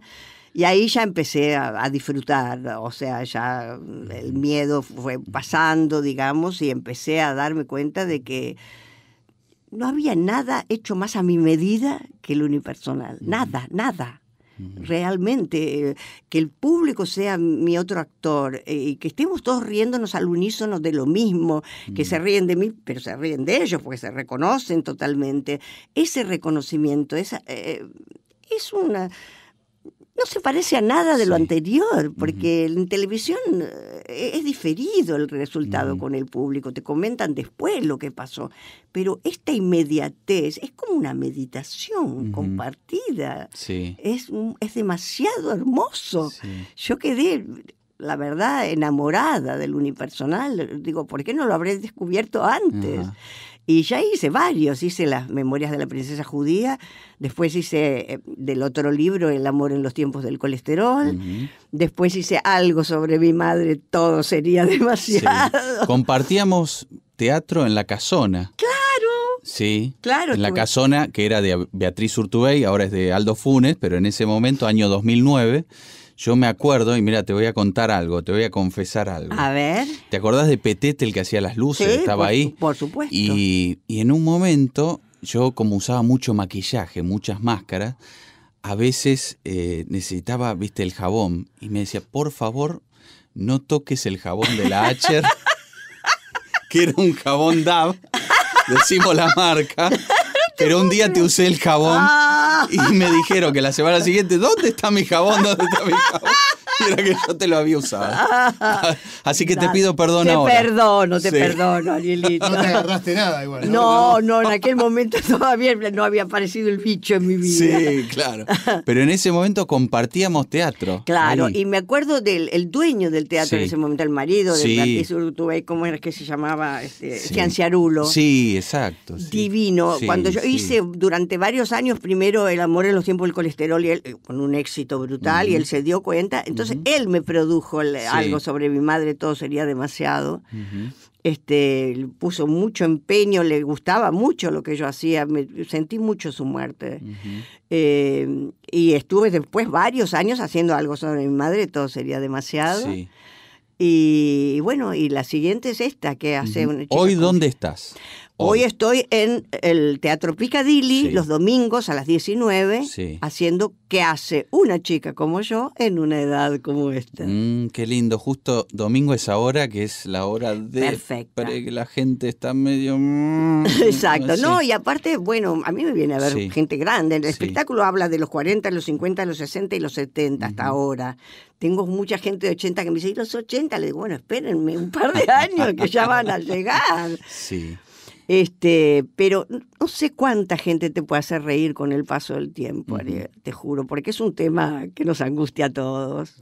Y ahí ya empecé a, disfrutar, o sea, ya el miedo fue pasando, digamos, y empecé a darme cuenta de que no había nada hecho más a mi medida que el unipersonal, nada, nada. Realmente, eh, que el público sea mi otro actor eh, y que estemos todos riéndonos al unísono de lo mismo, que se ríen de mí, pero se ríen de ellos porque se reconocen totalmente. Ese reconocimiento, esa, eh, es una no se parece a nada de lo anterior, porque en televisión eh, es diferido el resultado con el público, te comentan después lo que pasó, pero esta inmediatez es como una meditación compartida, es, es demasiado hermoso. Yo quedé, la verdad, enamorada del unipersonal, digo, ¿por qué no lo habré descubierto antes? Y ya hice varios, hice las memorias de la princesa judía, después hice eh, del otro libro, El amor en los tiempos del colesterol, después hice algo sobre mi madre, todo sería demasiado. Compartíamos teatro en la casona. Claro. Sí. Claro. En la casona que era de Beatriz Urtubey, ahora es de Aldo Funes, pero en ese momento, año 2009. Yo me acuerdo, y mira, te voy a contar algo, te voy a confesar algo. A ver. ¿Te acordás de Petete, el que hacía las luces? Estaba ahí. Por supuesto. Y, en un momento, yo como usaba mucho maquillaje, muchas máscaras, a veces eh, necesitaba, viste, el jabón. Y me decía, por favor, no toques el jabón de la Hatcher, que era un jabón DAB, decimos la marca, pero un día te usé el jabón. Ah. Y me dijeron que la semana siguiente, ¿dónde está mi jabón? ¿Dónde está mi jabón? era que yo te lo había usado. Así que te pido perdón te ahora. Te perdono, te perdono, Arielito. No te agarraste nada igual. No, no, en aquel momento todavía no había aparecido el bicho en mi vida. Sí, claro. Pero en ese momento compartíamos teatro. Claro, y me acuerdo del dueño del teatro en ese momento, el marido de ¿cómo era que se llamaba? Este, sí. Sí, exacto. Divino. Cuando yo hice durante varios años primero El amor en los tiempos del colesterol y él, eh, con un éxito brutal, y él se dio cuenta. Entonces él me produjo algo sobre mi madre, todo sería demasiado. Este, puso mucho empeño, le gustaba mucho lo que yo hacía, me, sentí mucho su muerte. Eh, y estuve después varios años haciendo algo sobre mi madre, todo sería demasiado. Y, bueno, y la siguiente es esta que hace ¿Hoy dónde estás? Hoy estoy en el Teatro Picadilly los domingos a las 19 haciendo qué hace una chica como yo en una edad como esta. Mm, qué lindo, justo domingo es ahora que es la hora de Perfecta. que la gente está medio mm, Exacto, no, y aparte, bueno, a mí me viene a ver gente grande, el espectáculo habla de los 40, los 50, los 60 y los 70 hasta ahora. Tengo mucha gente de 80 que me dice, "¿Y los 80?" Le digo, "Bueno, espérenme un par de años que ya van a llegar." Sí. Este, pero no sé cuánta gente te puede hacer reír con el paso del tiempo, te juro, porque es un tema que nos angustia a todos.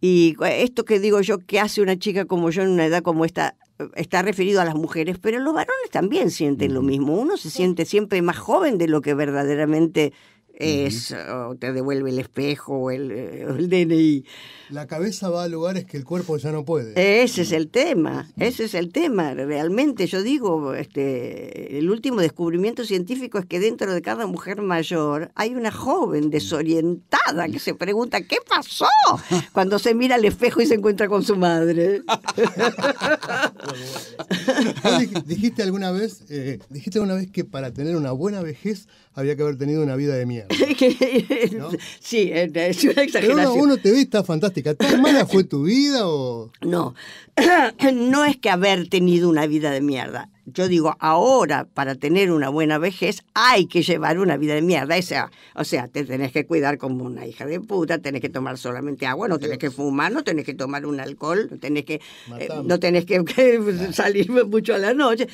Y esto que digo yo, que hace una chica como yo en una edad como esta, está referido a las mujeres, pero los varones también sienten lo mismo. Uno se siente siempre más joven de lo que verdaderamente es, o te devuelve el espejo o el, eh, el DNI. La cabeza va a lugares que el cuerpo ya no puede. Ese es el tema, ese es el tema. Realmente yo digo, este, el último descubrimiento científico es que dentro de cada mujer mayor hay una joven desorientada que se pregunta, ¿qué pasó? Cuando se mira al espejo y se encuentra con su madre. dijiste alguna vez, eh, dijiste alguna vez que para tener una buena vejez había que haber tenido una vida de mierda. sí, es una exageración. Pero uno, te ve está fantástico ¿tu ¿Tan fue tu vida o...? No, no es que haber tenido una vida de mierda. Yo digo, ahora, para tener una buena vejez, hay que llevar una vida de mierda. O sea, te tenés que cuidar como una hija de puta, tenés que tomar solamente agua, no tenés que fumar, no tenés que tomar un alcohol, no tenés que, eh, no tenés que, que salir mucho a la noche.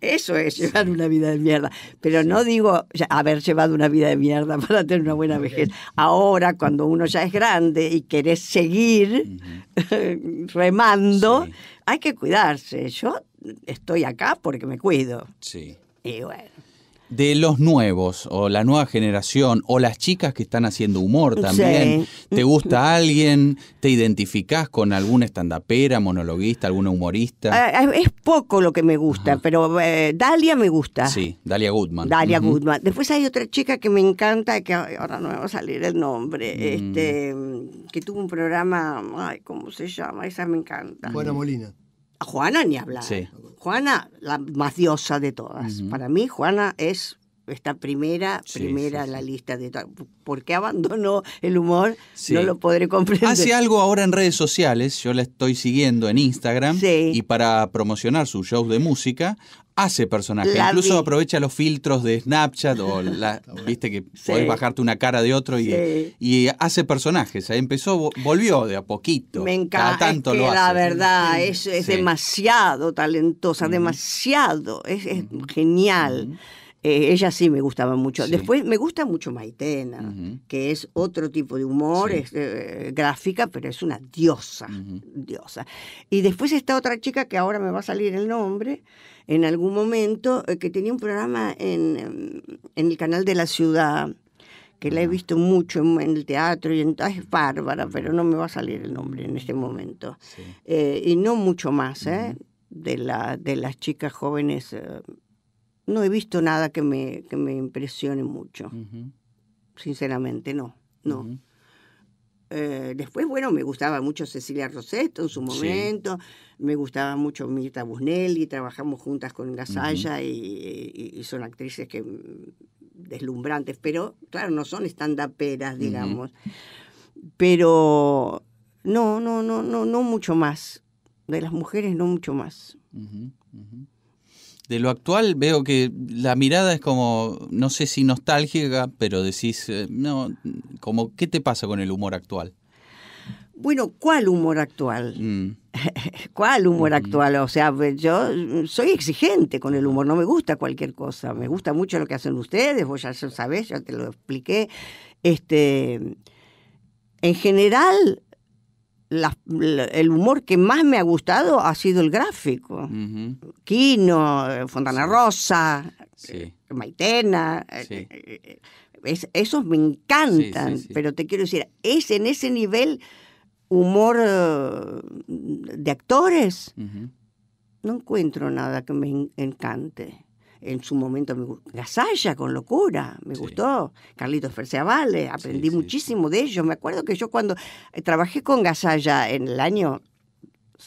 Eso es llevar una vida de mierda. Pero no digo haber llevado una vida de mierda para tener una buena vejez. Ahora, cuando uno ya es grande y querés seguir remando, hay que cuidarse. Yo estoy acá porque me cuido. Sí. Y bueno de los nuevos o la nueva generación o las chicas que están haciendo humor también. ¿Te mm, gusta mm. alguien? ¿Te identificás con algún estandapera, monologuista, alguna humorista? Ah, ah, es poco lo que me gusta, pero eh, Dalia me gusta. Sí, Dalia Goodman. Dalia Goodman. Después hay otra chica que me encanta, que ahora no me va a salir el nombre, mm. este, que tuvo un programa, ay, ¿cómo se llama? Esa me encanta. Buena Molina. Juana ni hablar. Juana, la más diosa de todas. Para mí, Juana es esta primera, primera la lista de por qué abandonó el humor, no lo podré comprender. Hace algo ahora en redes sociales, yo la estoy siguiendo en Instagram y para promocionar sus shows de música hace personajes, incluso aprovecha los filtros de Snapchat o la, viste que podés bajarte una cara de otro y, y hace personajes, ahí empezó, volvió de a poquito. Me encanta, Cada tanto que la verdad es, es demasiado talentosa, demasiado, es, genial. Eh, ella sí me gustaba mucho. Después me gusta mucho Maitena, que es otro tipo de humor, es eh, gráfica, pero es una diosa, diosa. Y después está otra chica que ahora me va a salir el nombre en algún momento, eh, que tenía un programa em, en, el canal de la ciudad, que la he visto mucho en, el teatro y en, es bárbara, pero no me va a salir el nombre en este momento. y no mucho más, de, la, de las chicas jóvenes no he visto nada que me, me impresione mucho. Sinceramente, no, no. Eh, después, bueno, me gustaba mucho Cecilia Roseto en su momento, me gustaba mucho Mirta Busnelli, trabajamos juntas con Gasalla y, son actrices que deslumbrantes, pero claro, no son estandaperas, digamos. Pero no, no, no, no, no mucho más. De las mujeres no mucho más de lo actual veo que la mirada es como, no sé si nostálgica, pero decís, eh, no, como, ¿qué te pasa con el humor actual? Bueno, ¿cuál humor actual? Mm. ¿Cuál humor actual? O sea, yo mm, soy exigente con el humor, no me gusta cualquier cosa, me gusta mucho lo que hacen ustedes, vos ya sabés, ya te lo expliqué. Este, en general, el humor que más me ha gustado ha sido el gráfico. Kino eh, Fontana Rosa, eh, Maitena. Eh, esos me encantan, pero te quiero decir, es en ese nivel humor de actores. No encuentro nada que me encante en su momento me Gasalla con locura, me gustó, Carlitos Vale, aprendí muchísimo de ellos. Me acuerdo que yo cuando eh, trabajé con Gasalla en el año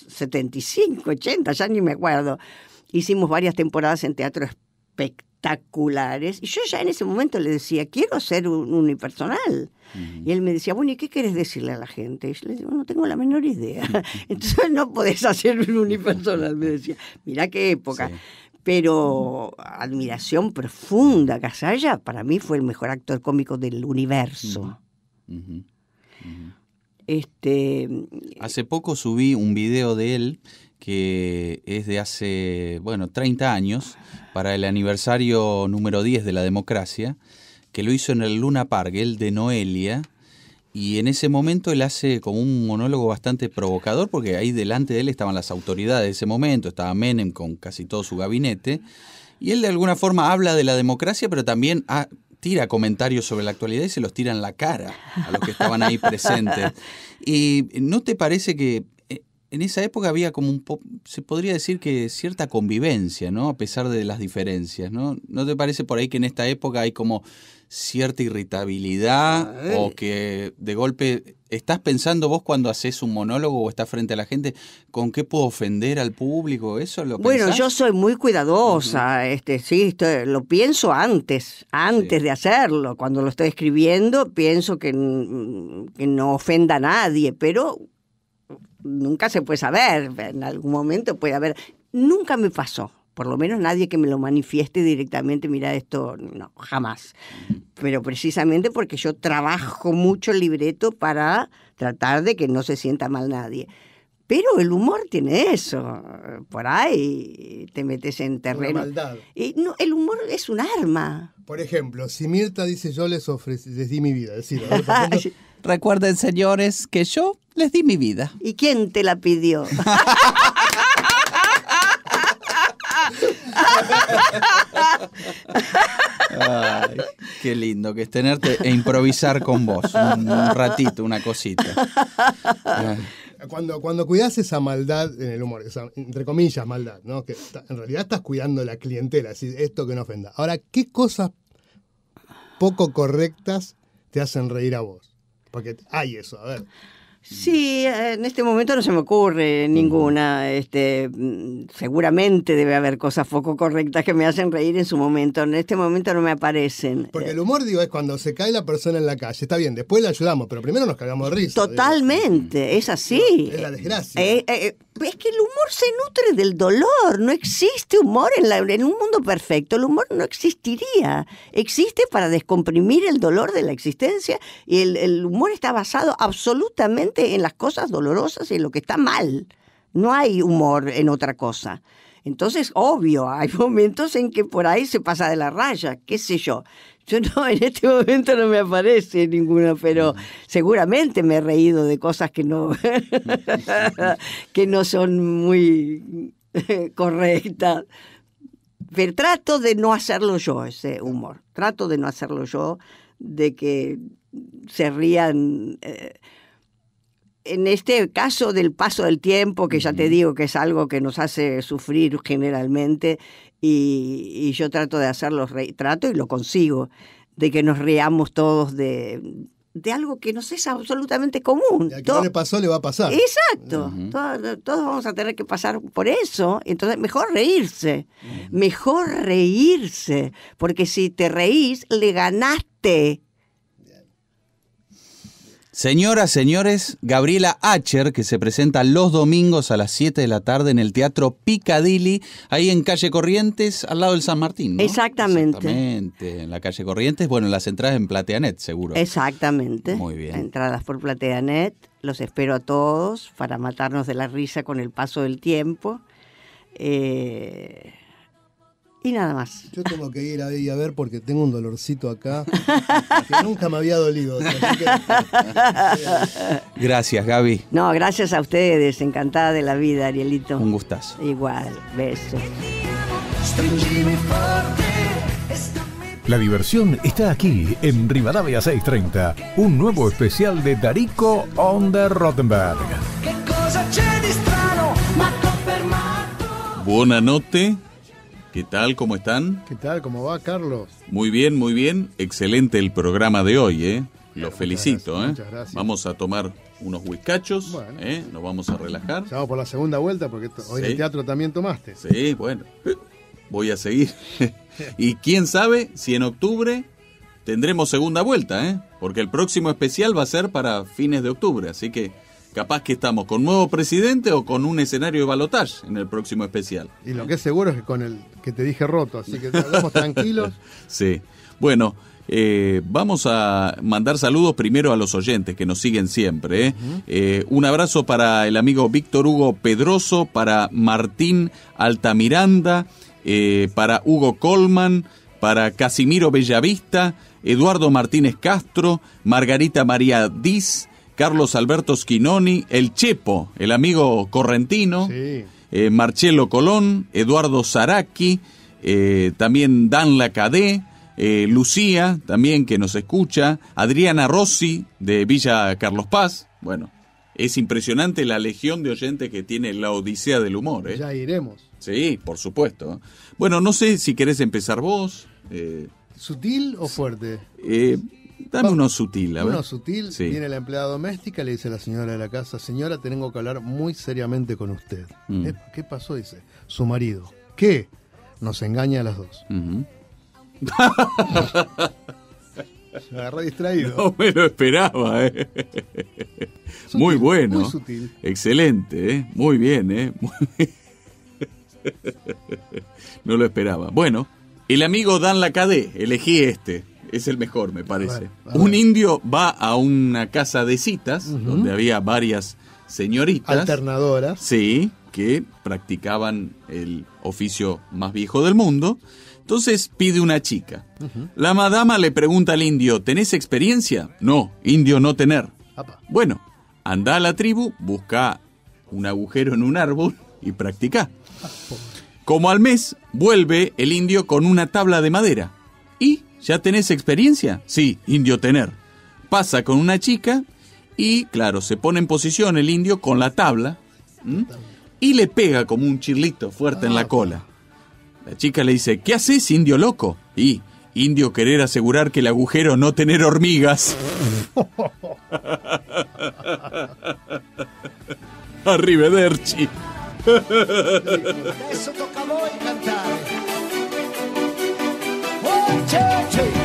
75, 80, ya ni me acuerdo, hicimos varias temporadas en teatro espectaculares y yo ya en ese momento le decía, quiero ser un unipersonal. Y él me decía, bueno, ¿y qué quieres decirle a la gente? Y yo le digo, no tengo la menor idea. Entonces no podés hacer un unipersonal, me decía. Mirá qué época pero admiración profunda. Casalla para mí fue el mejor actor cómico del universo. Este... Hace poco subí un video de él que es de hace, bueno, 30 años, para el aniversario número 10 de la democracia, que lo hizo en el Luna Park, el de Noelia, y en ese momento él hace como un monólogo bastante provocador, porque ahí delante de él estaban las autoridades de ese momento, estaba Menem con casi todo su gabinete, y él de alguna forma habla de la democracia, pero también ah, tira comentarios sobre la actualidad y se los tira en la cara a los que estaban ahí presentes. ¿Y no te parece que eh, en esa época había como un se podría decir que cierta convivencia, ¿no? A pesar de las diferencias, ¿no? ¿No te parece por ahí que en esta época hay como cierta irritabilidad o que de golpe estás pensando vos cuando haces un monólogo o estás frente a la gente con qué puedo ofender al público eso lo bueno yo soy muy cuidadosa este sí lo pienso antes antes de hacerlo cuando lo estoy escribiendo pienso que no ofenda a nadie pero nunca se puede saber en algún momento puede haber nunca me pasó por lo menos nadie que me lo manifieste directamente, mira esto, no, jamás. Pero precisamente porque yo trabajo mucho el libreto para tratar de que no se sienta mal nadie. Pero el humor tiene eso. Por ahí te metes en terreno. Y no, el humor es un arma. Por ejemplo, si Mirta dice yo les ofrecí, les di mi vida. Recuerden, señores, que yo les di mi vida. ¿Y quién te la pidió? qué lindo que es tenerte e improvisar con vos. Un, ratito, una cosita. Cuando, cuando cuidas esa maldad en el humor, entre comillas maldad, ¿no? que en realidad estás cuidando la clientela, así, esto que no ofenda. Ahora, ¿qué cosas poco correctas te hacen reír a vos? Porque hay eso, a ver. Sí, en este momento no se me ocurre ninguna. Este, seguramente debe haber cosas poco correctas que me hacen reír en su momento. En este momento no me aparecen. Porque eh. el humor, digo, es cuando se cae la persona en la calle. Está bien, después la ayudamos, pero primero nos cagamos de risa. Totalmente, es así. Es la desgracia. Eh, eh, pues es que el humor se nutre del dolor, no existe humor en, la, en un mundo perfecto, el humor no existiría. Existe para descomprimir el dolor de la existencia y el, el humor está basado absolutamente en las cosas dolorosas y en lo que está mal. No hay humor en otra cosa. Entonces, obvio, hay momentos en que por ahí se pasa de la raya, qué sé yo. Yo no, en este momento no me aparece ninguna, pero mm. seguramente me he reído de cosas que no, que no son muy correctas. Pero trato de no hacerlo yo, ese humor. Trato de no hacerlo yo, de que se rían. Eh, en este caso del paso del tiempo, que ya te digo que es algo que nos hace sufrir generalmente, y, yo trato de hacerlo, trato y lo consigo, de que nos riamos todos de, algo que nos es absolutamente común. Y a quien le pasó le va a pasar. Exacto. todos, vamos a tener que pasar por eso. Entonces, mejor reírse. Mejor reírse. Porque si te reís, le ganaste Señoras, señores, Gabriela Acher, que se presenta los domingos a las 7 de la tarde en el Teatro Piccadilly, ahí en Calle Corrientes, al lado del San Martín. ¿no? Exactamente. Exactamente, en la Calle Corrientes, bueno, las entradas en Plateanet, seguro. Exactamente. Muy bien. Entradas por Plateanet, los espero a todos para matarnos de la risa con el paso del tiempo. Eh y nada más. Yo tengo que ir ahí a ver porque tengo un dolorcito acá que nunca me había dolido. Eh. gracias, Gaby. No, gracias a ustedes. Encantada de la vida, Arielito. Un gustazo. Igual, besos. La diversión está aquí, en Rivadavia 630. Un nuevo especial de Darico on the Rottenberg. buena noche ¿Qué tal? ¿Cómo están? ¿Qué tal? ¿Cómo va, Carlos? Muy bien, muy bien. Excelente el programa de hoy, ¿eh? Los felicito, ¿eh? Vamos a tomar unos whiskachos, ¿eh? Nos vamos a relajar. vamos por la segunda vuelta porque hoy en el teatro también tomaste. Sí, bueno. Voy a seguir. y quién sabe si en octubre tendremos segunda vuelta, ¿eh? Porque el próximo especial va a ser para fines de octubre, así que Capaz que estamos con nuevo presidente o con un escenario de balotaje en el próximo especial. Y lo que es seguro es que con el que te dije roto, así que hablamos tranquilos. Sí. Bueno, eh, vamos a mandar saludos primero a los oyentes que nos siguen siempre. ¿eh? Eh, un abrazo para el amigo Víctor Hugo Pedroso, para Martín Altamiranda, para Hugo Colman, para Casimiro Bellavista, Eduardo Martínez Castro, Margarita María Diz, Carlos Alberto Schinoni, el Chepo, el amigo correntino, eh, Marcelo Colón, Eduardo Saracchi, eh, también Dan Lacadé, eh, Lucía, también que nos escucha, Adriana Rossi de Villa Carlos Paz. Bueno, es impresionante la legión de oyentes que tiene la Odisea del Humor. Ya iremos. Sí, por supuesto. Bueno, no sé si querés empezar vos. ¿Sutil o fuerte? Dame uno sutil, a ver. Uno sutil, viene la empleada doméstica, le dice a la señora de la casa, señora, tengo que hablar muy seriamente con usted. Mm. Eh, ¿Qué pasó? Dice, su marido. ¿Qué? Nos engaña a las dos. Se distraído. No me lo esperaba, eh. muy bueno. Muy sutil. Excelente, eh. Muy bien, ¿eh? No lo esperaba. Bueno, el amigo Dan Lacadé, elegí este es el mejor, me parece. Un indio va a una casa de citas, donde había varias señoritas. Alternadoras. Sí, que practicaban el oficio más viejo del mundo. Entonces pide una chica. La madama le pregunta al indio, ¿tenés experiencia? No, indio no tener. Bueno, anda a la tribu, busca un agujero en un árbol y practica. Ah, Como al mes, vuelve el indio con una tabla de madera y ¿Ya tenés experiencia? Sí, indio tener. Pasa con una chica y, claro, se pone en posición el indio con la tabla y le pega como un chirlito fuerte en la ah. cola. La chica le dice, ¿qué haces, indio loco? Y, indio querer asegurar que el agujero no tener hormigas. Arrivederci. Eso toca eternity.